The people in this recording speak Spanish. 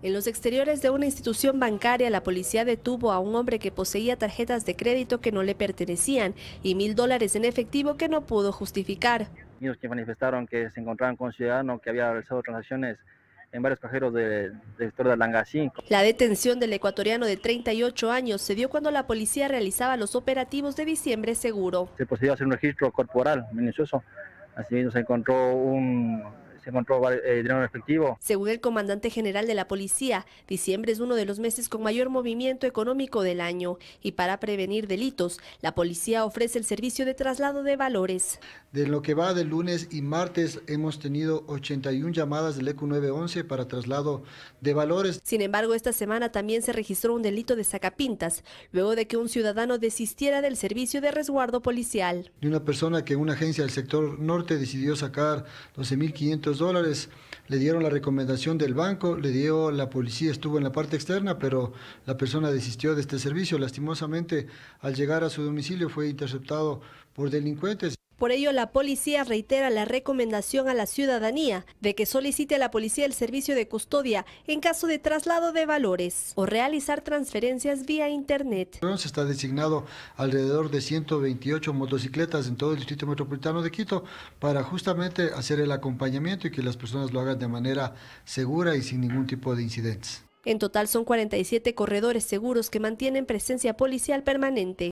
En los exteriores de una institución bancaria, la policía detuvo a un hombre que poseía tarjetas de crédito que no le pertenecían y mil dólares en efectivo que no pudo justificar. los que manifestaron que se encontraban con un ciudadano que había realizado transacciones en varios cajeros del sector de 5 La detención del ecuatoriano de 38 años se dio cuando la policía realizaba los operativos de diciembre seguro. Se procedió a hacer un registro corporal minucioso. mismo se encontró un encontró eh, dinero efectivo. Según el comandante general de la policía, diciembre es uno de los meses con mayor movimiento económico del año y para prevenir delitos, la policía ofrece el servicio de traslado de valores. De lo que va de lunes y martes hemos tenido 81 llamadas del ECU 911 para traslado de valores. Sin embargo, esta semana también se registró un delito de sacapintas, luego de que un ciudadano desistiera del servicio de resguardo policial. De una persona que una agencia del sector norte decidió sacar 12.500 dólares, le dieron la recomendación del banco, le dio la policía, estuvo en la parte externa, pero la persona desistió de este servicio. Lastimosamente, al llegar a su domicilio fue interceptado por delincuentes. Por ello, la policía reitera la recomendación a la ciudadanía de que solicite a la policía el servicio de custodia en caso de traslado de valores o realizar transferencias vía Internet. Se Está designado alrededor de 128 motocicletas en todo el Distrito Metropolitano de Quito para justamente hacer el acompañamiento y que las personas lo hagan de manera segura y sin ningún tipo de incidentes. En total son 47 corredores seguros que mantienen presencia policial permanente.